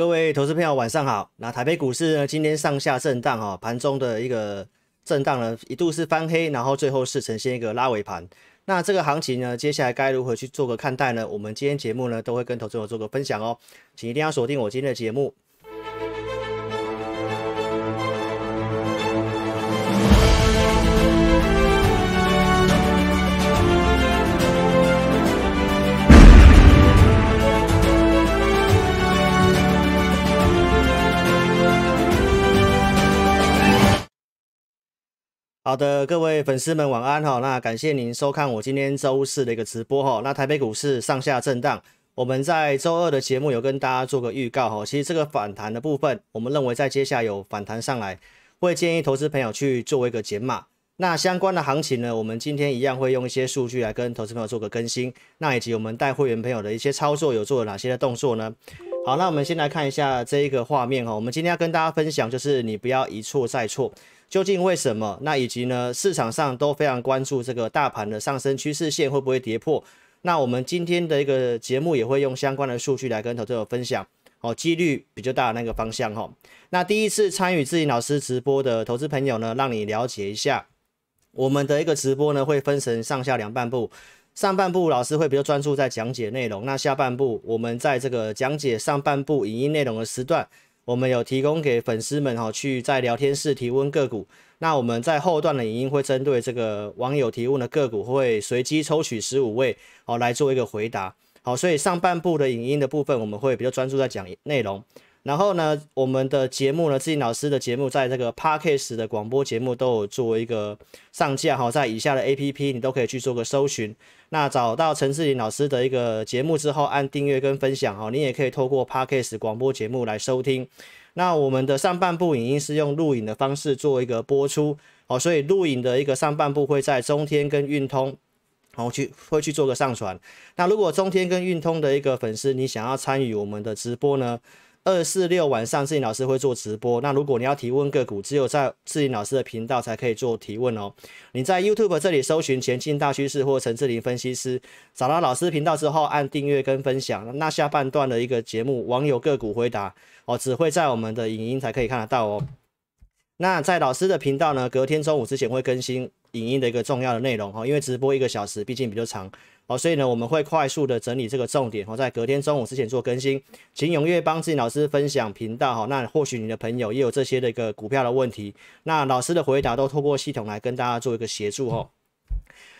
各位投资朋友，晚上好。那台北股市呢，今天上下震荡哈，盘中的一个震荡呢，一度是翻黑，然后最后是呈现一个拉尾盘。那这个行情呢，接下来该如何去做个看待呢？我们今天节目呢，都会跟投资者友做个分享哦，请一定要锁定我今天的节目。好的，各位粉丝们晚安哈。那感谢您收看我今天周四的一个直播哈。那台北股市上下震荡，我们在周二的节目有跟大家做个预告哈。其实这个反弹的部分，我们认为在接下来有反弹上来，会建议投资朋友去做一个减码。那相关的行情呢，我们今天一样会用一些数据来跟投资朋友做个更新。那以及我们带会员朋友的一些操作有做哪些的动作呢？好，那我们先来看一下这一个画面哈。我们今天要跟大家分享就是你不要一错再错。究竟为什么？那以及呢？市场上都非常关注这个大盘的上升趋势线会不会跌破？那我们今天的一个节目也会用相关的数据来跟投资者分享哦，几率比较大的那个方向哈。那第一次参与志颖老师直播的投资朋友呢，让你了解一下我们的一个直播呢会分成上下两半部，上半部老师会比较专注在讲解内容，那下半部我们在这个讲解上半部影音内容的时段。我们有提供给粉丝们哈，去在聊天室提问个股。那我们在后段的影音会针对这个网友提问的个股，会随机抽取十五位哦，来做一个回答。好，所以上半部的影音的部分，我们会比较专注在讲内容。然后呢，我们的节目呢，自己老师的节目，在这个 Parkes 的广播节目都有做一个上架哈，在以下的 APP 你都可以去做个搜寻。那找到陈志林老师的一个节目之后，按订阅跟分享哦，你也可以透过 Podcast 广播节目来收听。那我们的上半部影音是用录影的方式做一个播出哦，所以录影的一个上半部会在中天跟运通，然后去会去做个上传。那如果中天跟运通的一个粉丝，你想要参与我们的直播呢？二四六晚上，志林老师会做直播。那如果你要提问个股，只有在志林老师的频道才可以做提问哦。你在 YouTube 这里搜寻“前景大趋势”或“陈志林分析师”，找到老师频道之后，按订阅跟分享。那下半段的一个节目，网友个股回答哦，只会在我们的影音才可以看得到哦。那在老师的频道呢，隔天中午之前会更新影音的一个重要的内容哦，因为直播一个小时，毕竟比较长。好，所以呢，我们会快速的整理这个重点，好，在隔天中午之前做更新，请踊跃帮志己老师分享频道哈。那或许你的朋友也有这些的一个股票的问题，那老师的回答都透过系统来跟大家做一个协助哈。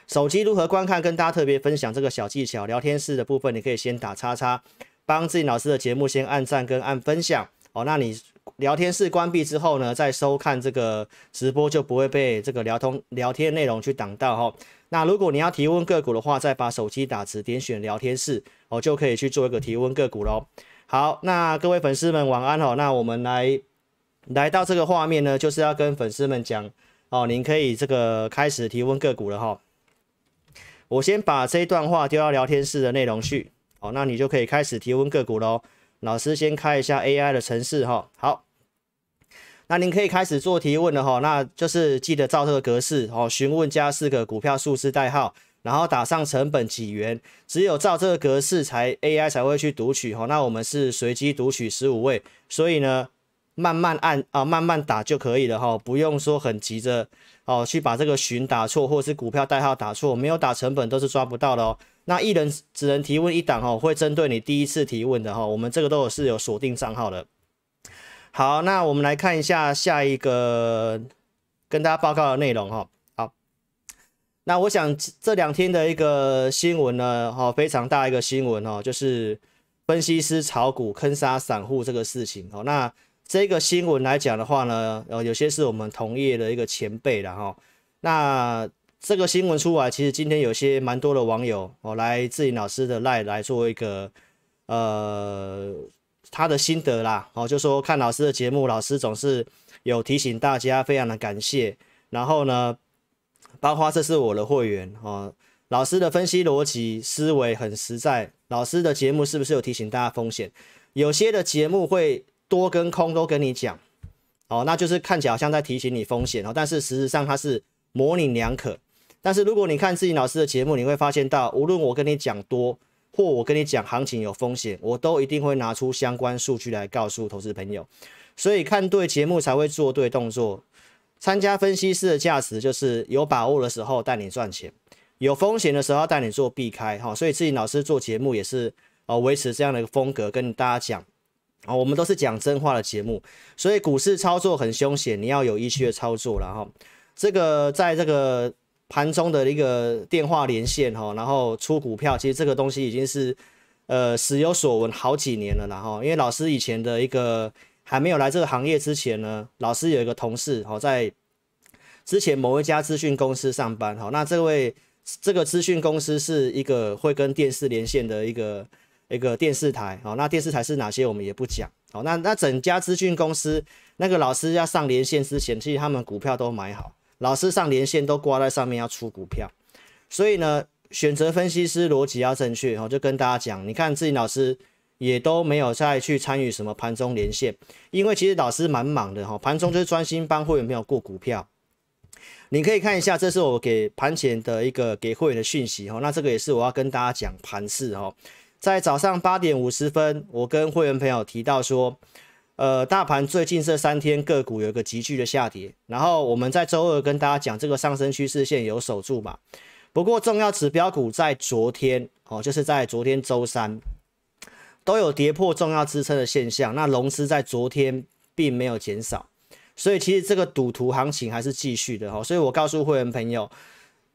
手机如何观看？跟大家特别分享这个小技巧，聊天室的部分你可以先打叉叉，帮志己老师的节目先按赞跟按分享哦。那你。聊天室关闭之后呢，再收看这个直播就不会被这个聊通聊天内容去挡到哈。那如果你要提问个股的话，再把手机打字点选聊天室哦，就可以去做一个提问个股喽。好，那各位粉丝们晚安哦。那我们来来到这个画面呢，就是要跟粉丝们讲哦，您可以这个开始提问个股了哈。我先把这一段话丢到聊天室的内容去。哦，那你就可以开始提问个股喽。老师先开一下 AI 的城市哈，好，那您可以开始做提问了哈，那就是记得照这个格式哦，询问加四个股票数字代号，然后打上成本几元，只有照这个格式才 AI 才会去读取哈。那我们是随机读取十五位，所以呢。慢慢按啊，慢慢打就可以了哈，不用说很急着哦，去把这个询打错，或者是股票代号打错，没有打成本都是抓不到的哦。那一人只能提问一档哈，会针对你第一次提问的哈，我们这个都有是有锁定账号的。好，那我们来看一下下一个跟大家报告的内容哈。好，那我想这两天的一个新闻呢，哈，非常大一个新闻哦，就是分析师炒股坑杀散户这个事情哦，那。这个新闻来讲的话呢，呃，有些是我们同业的一个前辈了哈。那这个新闻出来，其实今天有些蛮多的网友哦，来自尹老师的赖来做一个呃他的心得啦哦，就说看老师的节目，老师总是有提醒大家，非常的感谢。然后呢，包括这是我的会员哦，老师的分析逻辑思维很实在，老师的节目是不是有提醒大家风险？有些的节目会。多跟空都跟你讲，哦，那就是看起来好像在提醒你风险哦，但是事实上它是模棱两可。但是如果你看自己老师的节目，你会发现到，无论我跟你讲多，或我跟你讲行情有风险，我都一定会拿出相关数据来告诉投资朋友。所以看对节目才会做对动作。参加分析师的价值就是有把握的时候带你赚钱，有风险的时候带你做避开哈。所以自己老师做节目也是呃维持这样的一个风格跟大家讲。啊，我们都是讲真话的节目，所以股市操作很凶险，你要有依据的操作了哈。这个在这个盘中的一个电话连线哈，然后出股票，其实这个东西已经是呃，时有所闻好几年了，然后因为老师以前的一个还没有来这个行业之前呢，老师有一个同事哦，在之前某一家资讯公司上班哈，那这位这个资讯公司是一个会跟电视连线的一个。一个电视台哦，那电视台是哪些？我们也不讲哦。那那整家资讯公司那个老师要上连线是其实他们股票都买好，老师上连线都挂在上面要出股票，所以呢，选择分析师逻辑要正确哦。就跟大家讲，你看自己老师也都没有再去参与什么盘中连线，因为其实老师蛮忙的哈。盘中就是专心帮会员没有过股票，你可以看一下，这是我给盘前的一个给会员的讯息哦。那这个也是我要跟大家讲盘势哦。在早上八点五十分，我跟会员朋友提到说，呃，大盘最近这三天个股有一个急剧的下跌，然后我们在周二跟大家讲，这个上升趋势线有守住嘛？不过重要指标股在昨天哦，就是在昨天周三都有跌破重要支撑的现象，那龙狮在昨天并没有减少，所以其实这个赌徒行情还是继续的哈，所以我告诉会员朋友。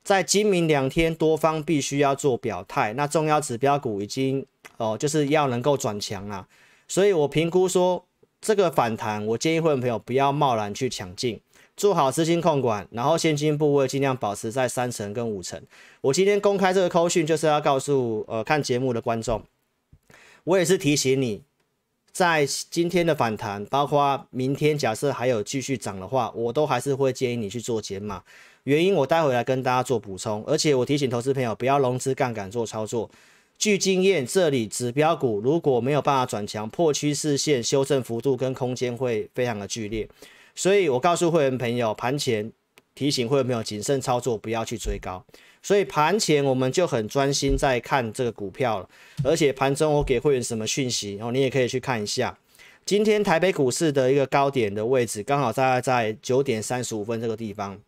在今明两天，多方必须要做表态。那重要指标股已经哦，就是要能够转强啊。所以我评估说，这个反弹，我建议会朋友不要贸然去抢进，做好资金控管，然后现金部位尽量保持在三成跟五成。我今天公开这个扣讯，就是要告诉呃看节目的观众，我也是提醒你。在今天的反弹，包括明天假设还有继续涨的话，我都还是会建议你去做减码，原因我待会来跟大家做补充。而且我提醒投资朋友不要融资杠杆做操作，据经验这里指标股如果没有办法转强破趋势线，修正幅度跟空间会非常的剧烈，所以我告诉会员朋友，盘前提醒会员朋友谨慎操作，不要去追高。所以盘前我们就很专心在看这个股票了，而且盘中我给会员什么讯息后你也可以去看一下。今天台北股市的一个高点的位置，刚好在在九点三十五分这个地方。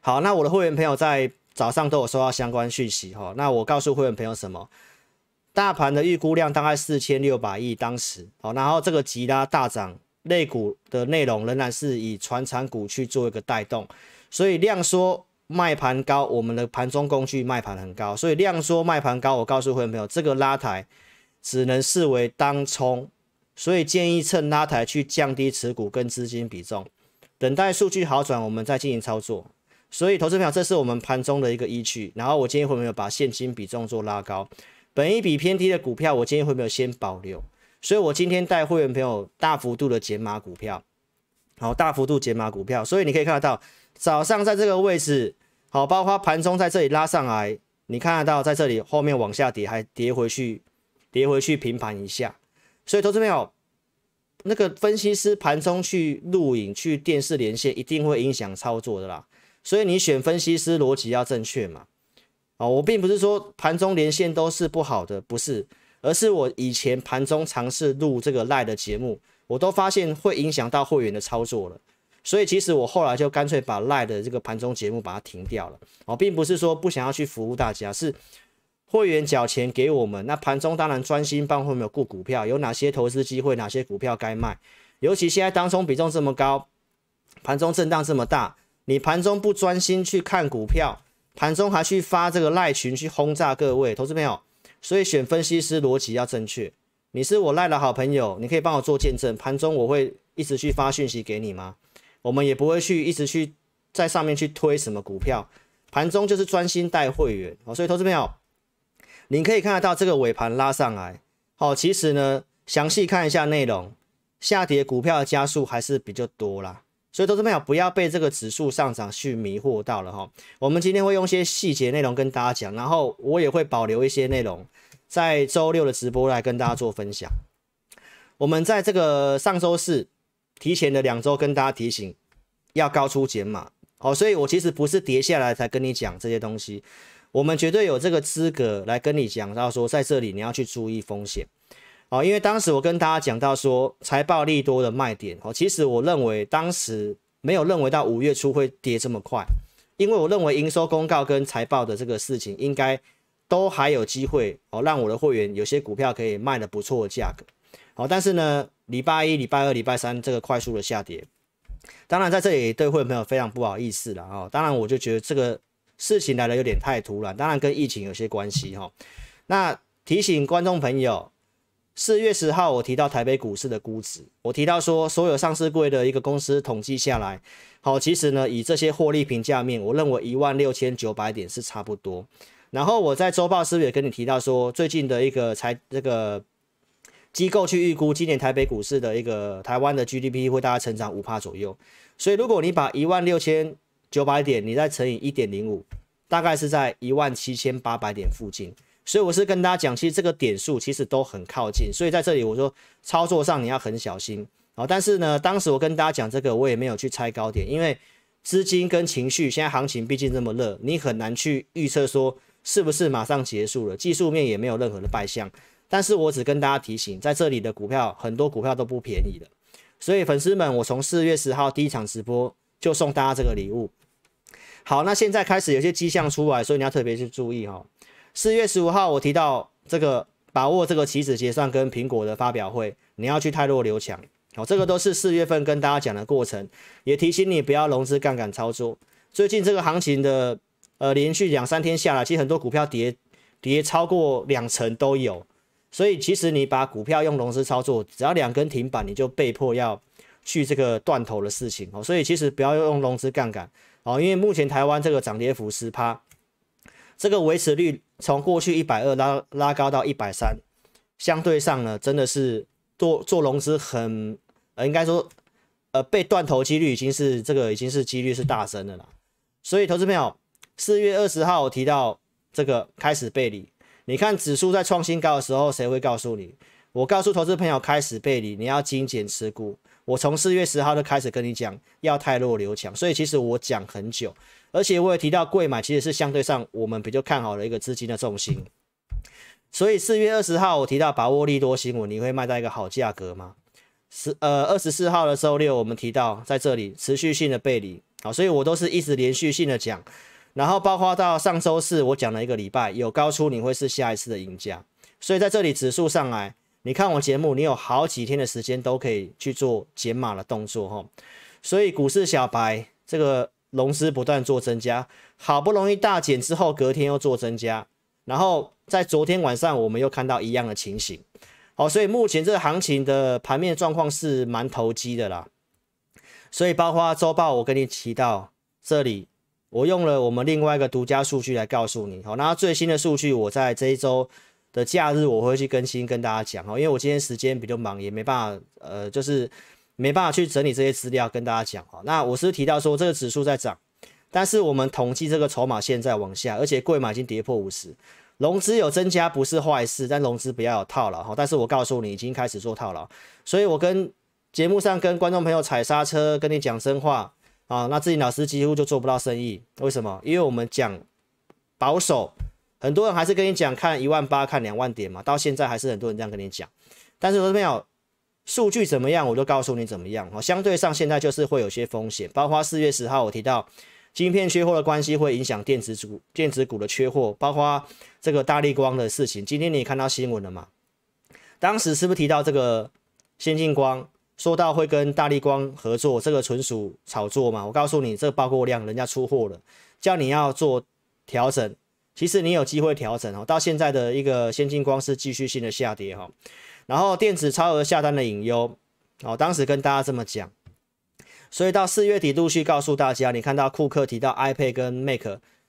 好，那我的会员朋友在早上都有收到相关讯息哈。那我告诉会员朋友什么？大盘的预估量大概四千六百亿，当时好，然后这个吉拉大涨，类股的内容仍然是以船产股去做一个带动，所以量缩。卖盘高，我们的盘中工具卖盘很高，所以量缩卖盘高。我告诉会员朋友，这个拉抬只能视为当冲，所以建议趁拉抬去降低持股跟资金比重，等待数据好转，我们再进行操作。所以，投资朋友，这是我们盘中的一个依据。然后，我建议会员朋友把现金比重做拉高，本一比偏低的股票，我建议会员朋友先保留。所以我今天带会员朋友大幅度的减码股票，好，大幅度减码股票。所以你可以看得到。早上在这个位置好，包括盘中在这里拉上来，你看得到在这里后面往下跌，还跌回去，跌回去平盘一下。所以，投资朋友，那个分析师盘中去录影、去电视连线，一定会影响操作的啦。所以，你选分析师逻辑要正确嘛？啊，我并不是说盘中连线都是不好的，不是，而是我以前盘中尝试录这个赖的节目，我都发现会影响到会员的操作了。所以其实我后来就干脆把赖的这个盘中节目把它停掉了哦，并不是说不想要去服务大家，是会员缴钱给我们。那盘中当然专心帮会员顾股票，有哪些投资机会，哪些股票该卖。尤其现在当中比重这么高，盘中震荡这么大，你盘中不专心去看股票，盘中还去发这个赖群去轰炸各位投资朋友。所以选分析师逻辑要正确。你是我赖的好朋友，你可以帮我做见证，盘中我会一直去发讯息给你吗？我们也不会去一直去在上面去推什么股票，盘中就是专心带会员哦。所以，投资朋友，你可以看得到这个尾盘拉上来，好，其实呢，详细看一下内容，下跌股票的加速还是比较多啦。所以，投资朋友不要被这个指数上涨去迷惑到了哈。我们今天会用一些细节内容跟大家讲，然后我也会保留一些内容在周六的直播来跟大家做分享。我们在这个上周四。提前的两周跟大家提醒，要高出减码哦，所以我其实不是跌下来才跟你讲这些东西，我们绝对有这个资格来跟你讲到说，在这里你要去注意风险哦，因为当时我跟大家讲到说财报利多的卖点哦，其实我认为当时没有认为到五月初会跌这么快，因为我认为营收公告跟财报的这个事情，应该都还有机会哦，让我的会员有些股票可以卖得不错的价格。好，但是呢，礼拜一、礼拜二、礼拜三这个快速的下跌，当然在这里对会有朋友非常不好意思了啊。当然，我就觉得这个事情来的有点太突然，当然跟疫情有些关系哈。那提醒观众朋友，四月十号我提到台北股市的估值，我提到说所有上市柜的一个公司统计下来，好，其实呢以这些获利评价面，我认为一万六千九百点是差不多。然后我在周报是不是也跟你提到说，最近的一个财这个？机构去预估今年台北股市的一个台湾的 GDP 会大概成长五帕左右，所以如果你把一万六千九百点，你再乘以一点零五，大概是在一万七千八百点附近。所以我是跟大家讲，其实这个点数其实都很靠近，所以在这里我说操作上你要很小心啊。但是呢，当时我跟大家讲这个，我也没有去猜高点，因为资金跟情绪现在行情毕竟这么热，你很难去预测说是不是马上结束了。技术面也没有任何的败象。但是我只跟大家提醒，在这里的股票很多股票都不便宜的，所以粉丝们，我从四月十号第一场直播就送大家这个礼物。好，那现在开始有些迹象出来，所以你要特别去注意哈。四月十五号我提到这个把握这个棋子结算跟苹果的发表会，你要去泰弱刘强。好，这个都是四月份跟大家讲的过程，也提醒你不要融资杠杆操作。最近这个行情的呃连续两三天下来，其实很多股票跌跌超过两成都有。所以其实你把股票用融资操作，只要两根停板，你就被迫要去这个断头的事情哦。所以其实不要用融资杠杆哦，因为目前台湾这个涨跌幅十趴，这个维持率从过去一百二拉拉高到一百三，相对上呢，真的是做做融资很呃，应该说呃被断头几率已经是这个已经是几率是大增的啦。所以投资朋友，四月二十号提到这个开始背离。你看指数在创新高的时候，谁会告诉你？我告诉投资朋友开始背离，你要精简持股。我从四月十号就开始跟你讲，要汰弱留强。所以其实我讲很久，而且我也提到贵买其实是相对上我们比较看好的一个资金的重心。所以四月二十号我提到把握利多新闻，你会卖到一个好价格吗？十呃二十四号的周六，我们提到在这里持续性的背离，好，所以我都是一直连续性的讲。然后包括到上周四，我讲了一个礼拜有高出，你会是下一次的赢家。所以在这里指数上来，你看我节目，你有好几天的时间都可以去做减码的动作哈。所以股市小白这个融资不断做增加，好不容易大减之后，隔天又做增加。然后在昨天晚上，我们又看到一样的情形。好，所以目前这个行情的盘面状况是蛮投机的啦。所以包括周报，我跟你提到这里。我用了我们另外一个独家数据来告诉你，好，那最新的数据我在这一周的假日我会去更新跟大家讲，哦，因为我今天时间比较忙，也没办法，呃，就是没办法去整理这些资料跟大家讲，哦。那我是提到说这个指数在涨，但是我们统计这个筹码现在往下，而且贵码已经跌破五十，融资有增加不是坏事，但融资不要有套牢，哈。但是我告诉你已经开始做套牢，所以我跟节目上跟观众朋友踩刹车，跟你讲真话。啊，那自己老师几乎就做不到生意，为什么？因为我们讲保守，很多人还是跟你讲看一万八，看两万点嘛。到现在还是很多人这样跟你讲。但是说没有数据怎么样，我就告诉你怎么样。哦，相对上现在就是会有些风险，包括四月十号我提到，晶片缺货的关系会影响电子股，电子股的缺货，包括这个大力光的事情。今天你也看到新闻了嘛？当时是不是提到这个先进光？说到会跟大立光合作，这个纯属炒作嘛？我告诉你，这个报货量人家出货了，叫你要做调整。其实你有机会调整哦。到现在的一个先进光是继续性的下跌哈，然后电子超额下单的隐忧，哦，当时跟大家这么讲。所以到四月底陆续告诉大家，你看到库克提到 iPad 跟 Mac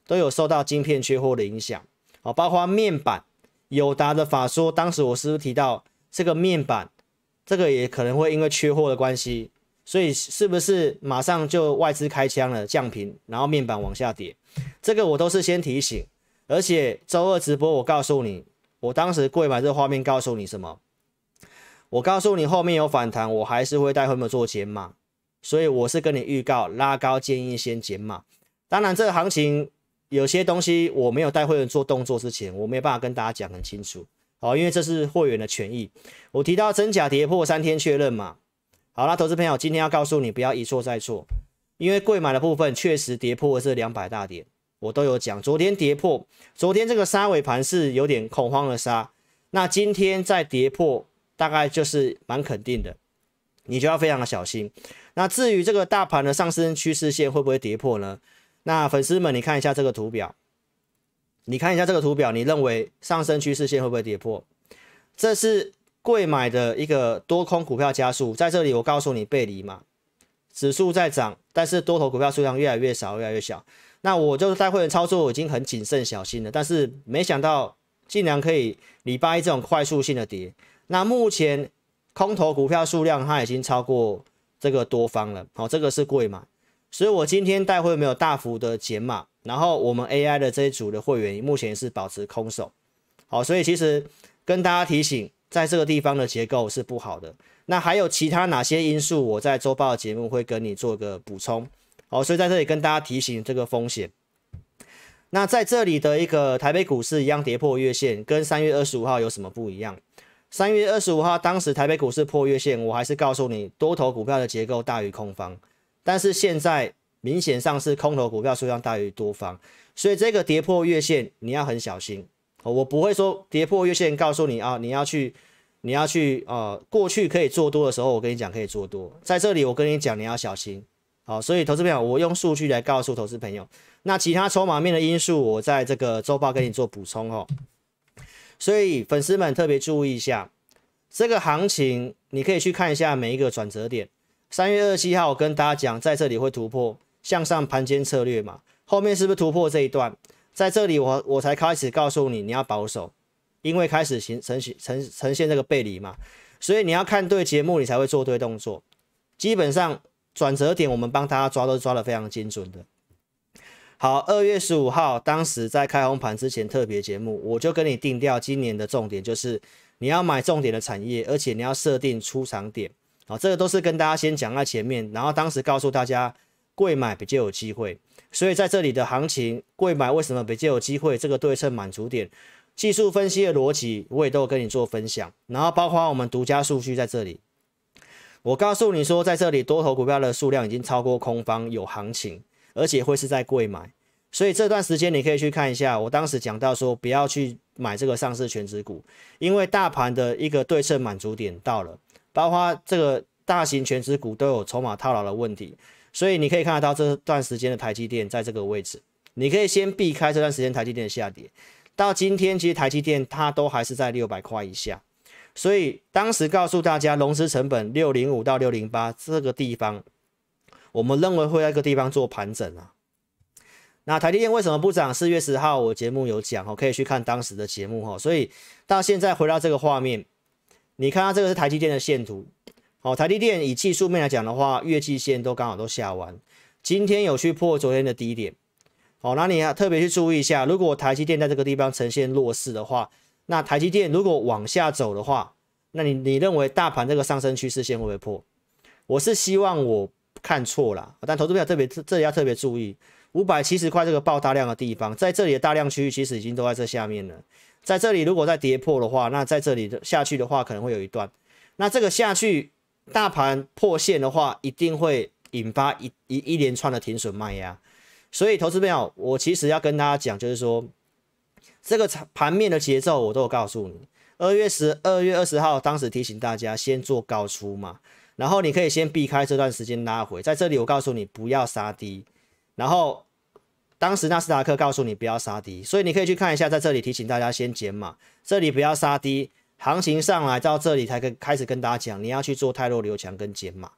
都有受到晶片缺货的影响，哦，包括面板，友达的法说，当时我是不是提到这个面板？这个也可能会因为缺货的关系，所以是不是马上就外资开枪了降频，然后面板往下跌？这个我都是先提醒，而且周二直播我告诉你，我当时跪板这画面告诉你什么？我告诉你后面有反弹，我还是会带会员做减码，所以我是跟你预告拉高建议先减码。当然这个行情有些东西我没有带会员做动作之前，我没办法跟大家讲很清楚。好，因为这是会员的权益。我提到真假跌破三天确认嘛。好啦，投资朋友，今天要告诉你，不要一错再错。因为贵买的部分确实跌破了这两百大点，我都有讲。昨天跌破，昨天这个杀尾盘是有点恐慌的杀。那今天再跌破，大概就是蛮肯定的，你就要非常的小心。那至于这个大盘的上升趋势线会不会跌破呢？那粉丝们，你看一下这个图表。你看一下这个图表，你认为上升趋势线会不会跌破？这是贵买的一个多空股票加速，在这里我告诉你背离嘛，指数在涨，但是多头股票数量越来越少，越来越小。那我就是在会员操作，我已经很谨慎小心了，但是没想到竟然可以礼拜一这种快速性的跌。那目前空头股票数量它已经超过这个多方了，好，这个是贵买。所以我今天带会没有大幅的减码，然后我们 AI 的这一组的会员目前是保持空手，好，所以其实跟大家提醒，在这个地方的结构是不好的。那还有其他哪些因素？我在周报的节目会跟你做个补充，好，所以在这里跟大家提醒这个风险。那在这里的一个台北股市一样跌破月线，跟三月二十五号有什么不一样？三月二十五号当时台北股市破月线，我还是告诉你，多头股票的结构大于空方。但是现在明显上是空头股票数量大于多方，所以这个跌破月线你要很小心。我不会说跌破月线告诉你啊，你要去，你要去啊。过去可以做多的时候，我跟你讲可以做多，在这里我跟你讲你要小心。好，所以投资朋友，我用数据来告诉投资朋友。那其他筹码面的因素，我在这个周报给你做补充哦。所以粉丝们特别注意一下，这个行情你可以去看一下每一个转折点。三月二十七号，我跟大家讲，在这里会突破向上盘间策略嘛？后面是不是突破这一段？在这里，我我才开始告诉你，你要保守，因为开始形呈现、呈呈现这个背离嘛，所以你要看对节目，你才会做对动作。基本上转折点，我们帮大家抓都抓得非常精准的。好，二月十五号，当时在开红盘之前特别节目，我就跟你定掉今年的重点，就是你要买重点的产业，而且你要设定出场点。啊，这个都是跟大家先讲在前面，然后当时告诉大家，贵买比较有机会，所以在这里的行情，贵买为什么比较有机会？这个对称满足点，技术分析的逻辑我也都跟你做分享，然后包括我们独家数据在这里，我告诉你说，在这里多头股票的数量已经超过空方，有行情，而且会是在贵买，所以这段时间你可以去看一下，我当时讲到说不要去买这个上市全值股，因为大盘的一个对称满足点到了。包括这个大型全值股都有筹码套牢的问题，所以你可以看得到这段时间的台积电在这个位置，你可以先避开这段时间台积电的下跌。到今天其实台积电它都还是在六百块以下，所以当时告诉大家融资成本六零五到六零八这个地方，我们认为会在一个地方做盘整啊。那台积电为什么不涨？四月十号我节目有讲哦，可以去看当时的节目哈。所以到现在回到这个画面。你看它这个是台积电的线图，好，台积电以技术面来讲的话，月季线都刚好都下完，今天有去破昨天的低点，好，那你要特别去注意一下，如果台积电在这个地方呈现弱势的话，那台积电如果往下走的话，那你你认为大盘这个上升趋势线会不会破？我是希望我看错了，但投资票特别这里要特别注意，五百七十块这个爆大量的地方，在这里的大量区域其实已经都在这下面了。在这里，如果再跌破的话，那在这里下去的话，可能会有一段。那这个下去，大盘破线的话，一定会引发一一一连串的停损卖压。所以，投资朋友，我其实要跟大家讲，就是说，这个盘盘面的节奏，我都有告诉你。二月十二月二十号，当时提醒大家先做高出嘛，然后你可以先避开这段时间拉回。在这里，我告诉你不要杀低，然后。当时纳斯达克告诉你不要杀低，所以你可以去看一下，在这里提醒大家先减码，这里不要杀低，行情上来到这里才跟开始跟大家讲，你要去做泰弱留强跟减码，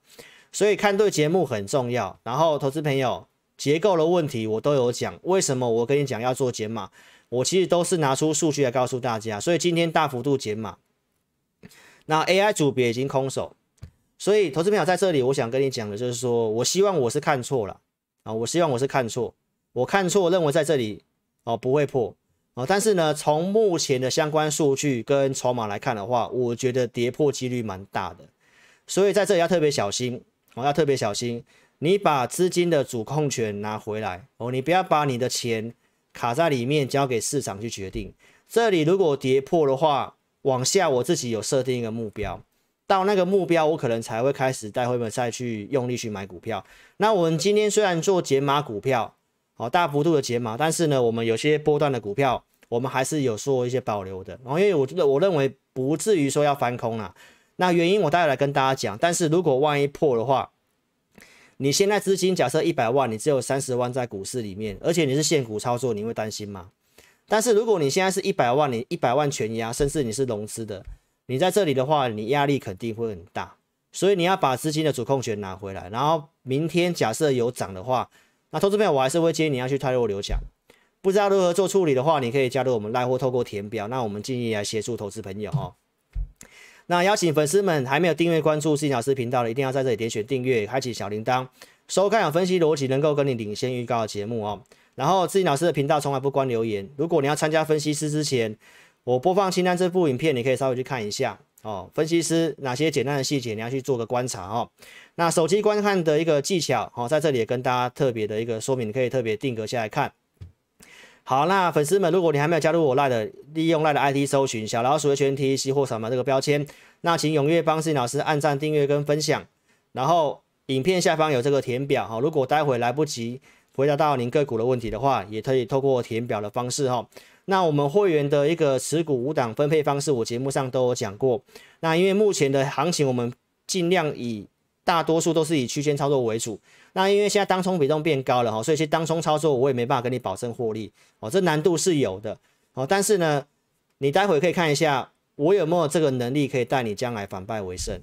所以看对节目很重要。然后投资朋友结构的问题我都有讲，为什么我跟你讲要做减码，我其实都是拿出数据来告诉大家。所以今天大幅度减码，那 AI 组别已经空手，所以投资朋友在这里我想跟你讲的就是说，我希望我是看错了啊，我希望我是看错。我看错，认为在这里哦不会破哦，但是呢，从目前的相关数据跟筹码来看的话，我觉得跌破几率蛮大的，所以在这里要特别小心哦，要特别小心，你把资金的主控权拿回来哦，你不要把你的钱卡在里面，交给市场去决定。这里如果跌破的话，往下我自己有设定一个目标，到那个目标我可能才会开始带会员再去用力去买股票。那我们今天虽然做解码股票。哦，大幅度的解码，但是呢，我们有些波段的股票，我们还是有做一些保留的。然后，因为我觉得我认为不至于说要翻空了。那原因我待会来跟大家讲。但是如果万一破的话，你现在资金假设一百万，你只有三十万在股市里面，而且你是现股操作，你会担心吗？但是如果你现在是一百万，你一百万全压，甚至你是融资的，你在这里的话，你压力肯定会很大。所以你要把资金的主控权拿回来。然后明天假设有涨的话。那投资朋友，我还是会建议你要去泰若留强，不知道如何做处理的话，你可以加入我们赖货，透过填表。那我们尽力来协助投资朋友哈。那邀请粉丝们还没有订阅关注志颖老师频道的，一定要在这里点选订阅，开启小铃铛，收看有分析逻辑能够跟你领先预告的节目哦。然后自己老师的频道从来不关留言，如果你要参加分析师之前，我播放清单这部影片，你可以稍微去看一下。哦，分析师哪些简单的细节你要去做个观察哦。那手机观看的一个技巧哦，在这里也跟大家特别的一个说明，可以特别定格下来看。好，那粉丝们，如果你还没有加入我赖的，利用赖的 i d 搜寻“小老鼠的全 T 期货扫描”这个标签，那请踊跃帮老师按赞、订阅跟分享。然后影片下方有这个填表哦，如果待会来不及回答到您个股的问题的话，也可以透过填表的方式哈。那我们会员的一个持股五档分配方式，我节目上都有讲过。那因为目前的行情，我们尽量以大多数都是以区间操作为主。那因为现在当冲比重变高了哈，所以其实当冲操作我也没办法跟你保证获利哦，这难度是有的哦。但是呢，你待会可以看一下我有没有这个能力可以带你将来反败为胜。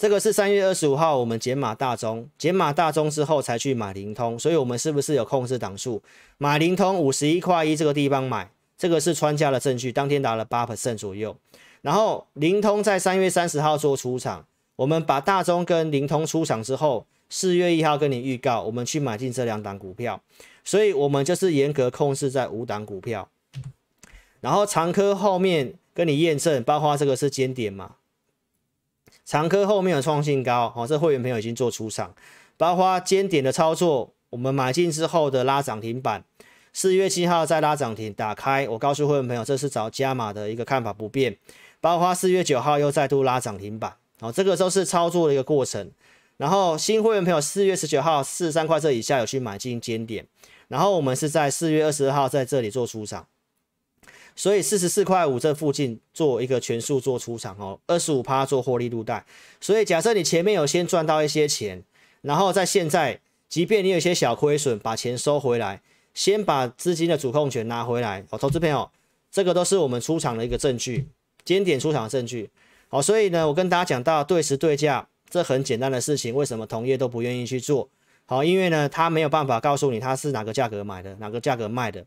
这个是三月二十五号，我们减码大中，减码大中之后才去买灵通，所以我们是不是有控制档数？买灵通五十一块一这个地方买，这个是穿价的证据，当天打了八左右。然后灵通在三月三十号做出场，我们把大中跟灵通出场之后，四月一号跟你预告，我们去买进这两档股票，所以我们就是严格控制在五档股票。然后长科后面跟你验证，包括这个是尖点嘛？常科后面有创新高哦，这会员朋友已经做出场。包括尖点的操作，我们买进之后的拉涨停板，四月七号再拉涨停打开，我告诉会员朋友，这是找加码的一个看法不变。包括四月九号又再度拉涨停板，哦，这个都是操作的一个过程。然后新会员朋友四月十九号四十三块这以下有去买进尖点，然后我们是在四月二十二号在这里做出场。所以四十四块五这附近做一个全数做出场哦，二十五趴做获利入袋。所以假设你前面有先赚到一些钱，然后在现在，即便你有些小亏损，把钱收回来，先把资金的主控权拿回来哦，投资朋友，这个都是我们出场的一个证据，肩点出场的证据哦。所以呢，我跟大家讲到对时对价，这很简单的事情，为什么同业都不愿意去做？好，因为呢，他没有办法告诉你他是哪个价格买的，哪个价格卖的。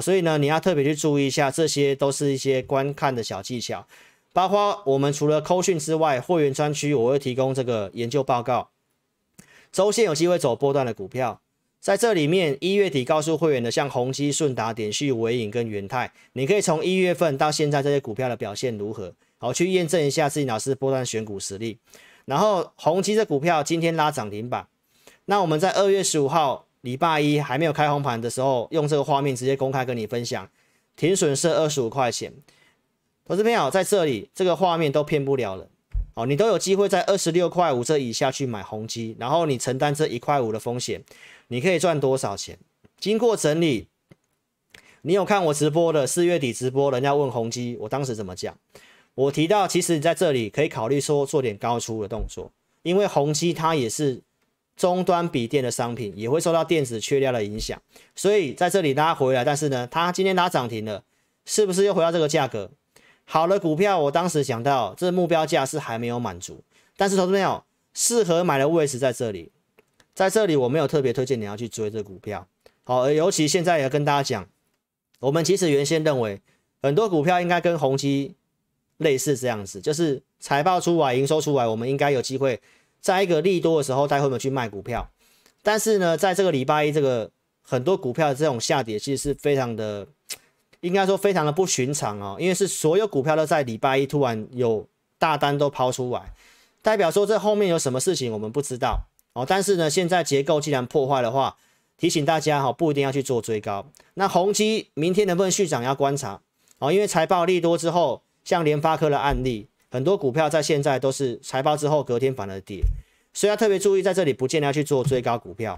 所以呢，你要特别去注意一下，这些都是一些观看的小技巧，包括我们除了扣讯之外，会员专区我会提供这个研究报告，周线有机会走波段的股票，在这里面一月底告诉会员的，像宏基、顺达、点旭、伟影跟元泰，你可以从一月份到现在这些股票的表现如何，好去验证一下自己老师波段选股实力。然后宏基这股票今天拉涨停板，那我们在二月十五号。礼拜一还没有开红盘的时候，用这个画面直接公开跟你分享，停损是二十五块钱，投资朋友在这里这个画面都骗不了了。哦，你都有机会在二十六块五这以下去买红基，然后你承担这一块五的风险，你可以赚多少钱？经过整理，你有看我直播的四月底直播，人家问红基，我当时怎么讲？我提到其实你在这里可以考虑说做点高出的动作，因为红基它也是。终端笔电的商品也会受到电子缺料的影响，所以在这里拉回来。但是呢，它今天拉涨停了，是不是又回到这个价格？好的股票，我当时想到这目标价是还没有满足，但是投资朋友适合买的位置在这里，在这里我没有特别推荐你要去追这股票。好，而尤其现在要跟大家讲，我们其实原先认为很多股票应该跟红基类似这样子，就是财报出来、营收出来，我们应该有机会。在一个利多的时候，会不面去卖股票，但是呢，在这个礼拜一，这个很多股票的这种下跌，其实是非常的，应该说非常的不寻常哦，因为是所有股票都在礼拜一突然有大单都抛出来，代表说这后面有什么事情我们不知道哦。但是呢，现在结构既然破坏的话，提醒大家哈，不一定要去做追高。那宏基明天能不能续涨要观察哦，因为财报利多之后，像联发科的案例。很多股票在现在都是财报之后隔天反而跌，所以要特别注意在这里，不见得去做追高股票。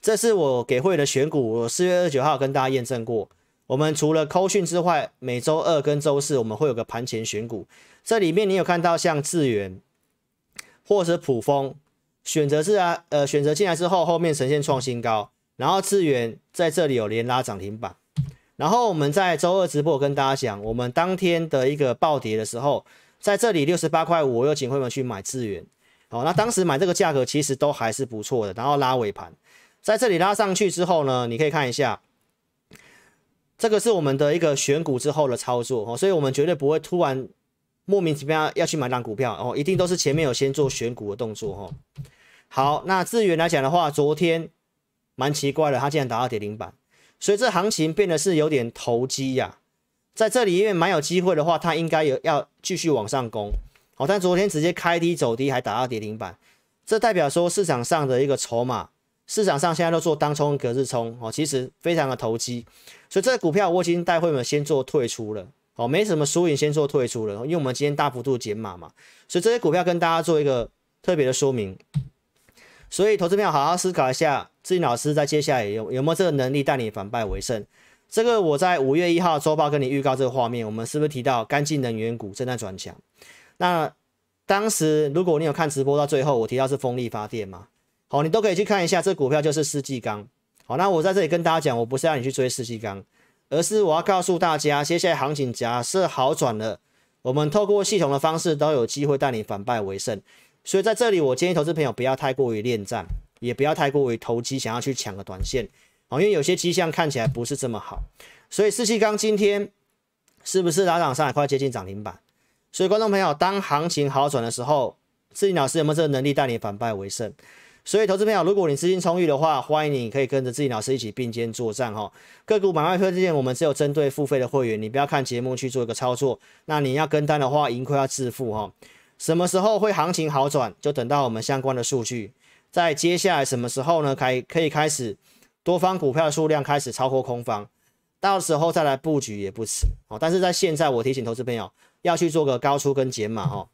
这是我给会的选股，我四月二十九号跟大家验证过。我们除了扣讯之外，每周二跟周四我们会有个盘前选股，这里面你有看到像智源或者普丰选择是啊，呃选择进来之后后面呈现创新高，然后智源在这里有连拉涨停板。然后我们在周二直播跟大家讲，我们当天的一个暴跌的时候，在这里六十八块五，我又请会员去买资源。好，那当时买这个价格其实都还是不错的。然后拉尾盘，在这里拉上去之后呢，你可以看一下，这个是我们的一个选股之后的操作。哦，所以我们绝对不会突然莫名其妙要去买单股票，哦，一定都是前面有先做选股的动作。哦。好，那资源来讲的话，昨天蛮奇怪的，它竟然打二点零板。所以这行情变得是有点投机呀，在这里因为蛮有机会的话，它应该有要继续往上攻，好，但昨天直接开低走低，还打到跌停板，这代表说市场上的一个筹码，市场上现在都做当冲、隔日冲，哦，其实非常的投机，所以这些股票我已经带会们先做退出了，哦，没什么输赢，先做退出了，因为我们今天大幅度减码嘛，所以这些股票跟大家做一个特别的说明。所以，投资友好好思考一下，自己老师在接下来有有没有这个能力带你反败为胜？这个我在五月一号周报跟你预告这个画面，我们是不是提到干净能源股正在转强？那当时如果你有看直播到最后，我提到是风力发电嘛？好，你都可以去看一下，这股票就是世纪钢。好，那我在这里跟大家讲，我不是让你去追世纪钢，而是我要告诉大家，接下来行情假设好转了，我们透过系统的方式都有机会带你反败为胜。所以在这里，我建议投资朋友不要太过于恋战，也不要太过于投机，想要去抢个短线哦，因为有些迹象看起来不是这么好。所以四七刚今天是不是拉涨上百快接近涨停板？所以观众朋友，当行情好转的时候，志林老师有没有这个能力带你反败为胜？所以投资朋友，如果你资金充裕的话，欢迎你可以跟着志林老师一起并肩作战哈。个股买卖推荐，我们只有针对付费的会员，你不要看节目去做一个操作。那你要跟单的话，盈亏要自负哈。什么时候会行情好转？就等到我们相关的数据，在接下来什么时候呢？开可以开始多方股票数量开始超过空方，到时候再来布局也不迟。哦。但是在现在，我提醒投资朋友要去做个高出跟减码哦。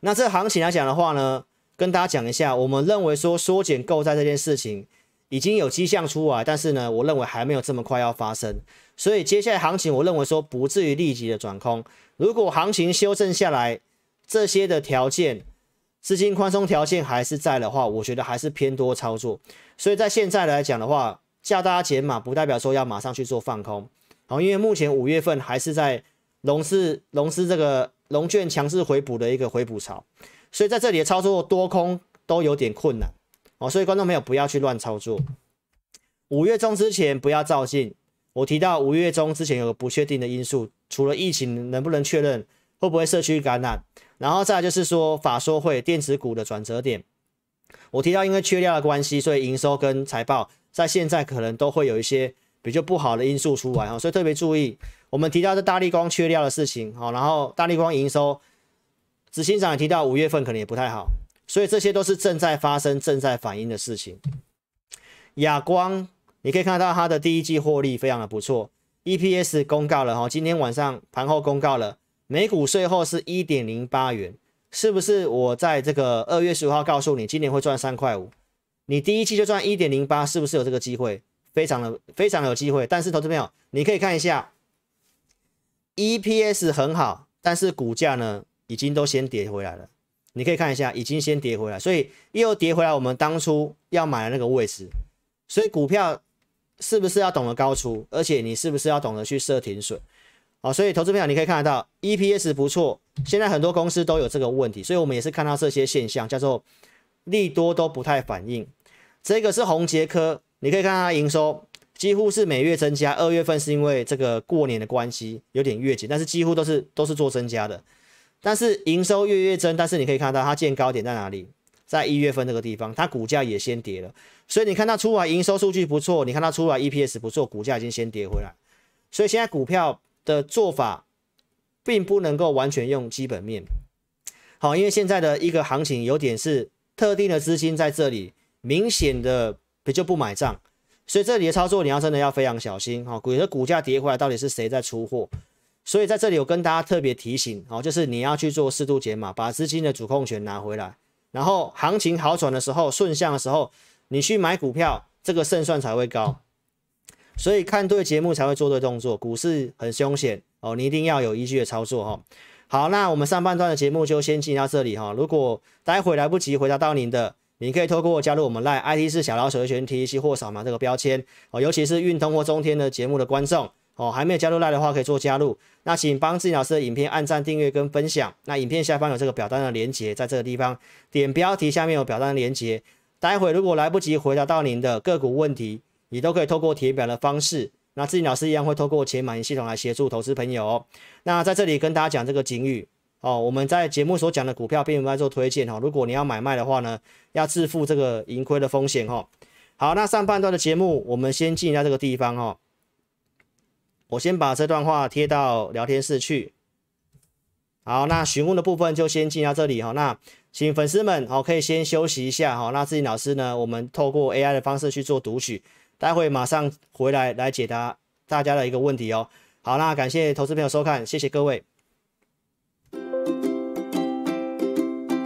那这行情来讲的话呢，跟大家讲一下，我们认为说缩减购债这件事情已经有迹象出来，但是呢，我认为还没有这么快要发生。所以接下来行情，我认为说不至于立即的转空。如果行情修正下来。这些的条件，资金宽松条件还是在的话，我觉得还是偏多操作。所以在现在来讲的话，叫大家减码，不代表说要马上去做放空。好，因为目前五月份还是在龙市，龙市这个龙券强势回补的一个回补潮，所以在这里的操作多空都有点困难。哦，所以观众朋友不要去乱操作，五月中之前不要照进。我提到五月中之前有个不确定的因素，除了疫情能不能确认。会不会社区感染？然后再来就是说法说会电子股的转折点。我提到因为缺料的关系，所以营收跟财报在现在可能都会有一些比较不好的因素出来哈，所以特别注意。我们提到的大力光缺料的事情好，然后大力光营收，执行长也提到五月份可能也不太好，所以这些都是正在发生、正在反映的事情。亚光你可以看到它的第一季获利非常的不错，EPS 公告了哈，今天晚上盘后公告了。每股税后是一点零八元，是不是？我在这个二月十五号告诉你，今年会赚三块五，你第一期就赚一点零八，是不是有这个机会？非常的非常有机会。但是投资朋友，你可以看一下，EPS 很好，但是股价呢已经都先跌回来了。你可以看一下，已经先跌回来，所以又跌回来，我们当初要买的那个位置，所以股票是不是要懂得高出？而且你是不是要懂得去设停损？好，所以投资朋友，你可以看得到 EPS 不错，现在很多公司都有这个问题，所以我们也是看到这些现象，叫做利多都不太反应。这个是宏杰科，你可以看它营收几乎是每月增加，二月份是因为这个过年的关系有点月减，但是几乎都是都是做增加的。但是营收月月增，但是你可以看到它见高点在哪里，在一月份那个地方，它股价也先跌了。所以你看它出来营收数据不错，你看它出来 EPS 不错，股价已经先跌回来，所以现在股票。的做法并不能够完全用基本面。好，因为现在的一个行情有点是特定的资金在这里明显的就不买账，所以这里的操作你要真的要非常小心。好，有的股价跌回来到底是谁在出货？所以在这里我跟大家特别提醒，好，就是你要去做适度解码，把资金的主控权拿回来，然后行情好转的时候、顺向的时候，你去买股票，这个胜算才会高。所以看对节目才会做对动作，股市很凶险哦，你一定要有依据的操作哈。好，那我们上半段的节目就先进到这里哈。如果待会来不及回答到您的，你可以透过加入我们赖 IT 是小老鼠的全一期货扫码这个标签哦，尤其是运通或中天的节目的观众哦，还没有加入赖的话可以做加入。那请帮自己老师的影片按赞、订阅跟分享。那影片下方有这个表单的连接，在这个地方点标题下面有表单连接。待会如果来不及回答到您的个股问题。你都可以透过填表的方式，那志勤老师一样会透过钱满盈系统来协助投资朋友。那在这里跟大家讲这个警语哦，我们在节目所讲的股票并不在做推荐哈，如果你要买卖的话呢，要自负这个盈亏的风险哈。好，那上半段的节目我们先进到这个地方哈，我先把这段话贴到聊天室去。好，那询问的部分就先进到这里哈，那请粉丝们好可以先休息一下哈，那志勤老师呢，我们透过 AI 的方式去做读取。待会马上回来来解答大家的一个问题哦。好，那感谢投资朋友收看，谢谢各位。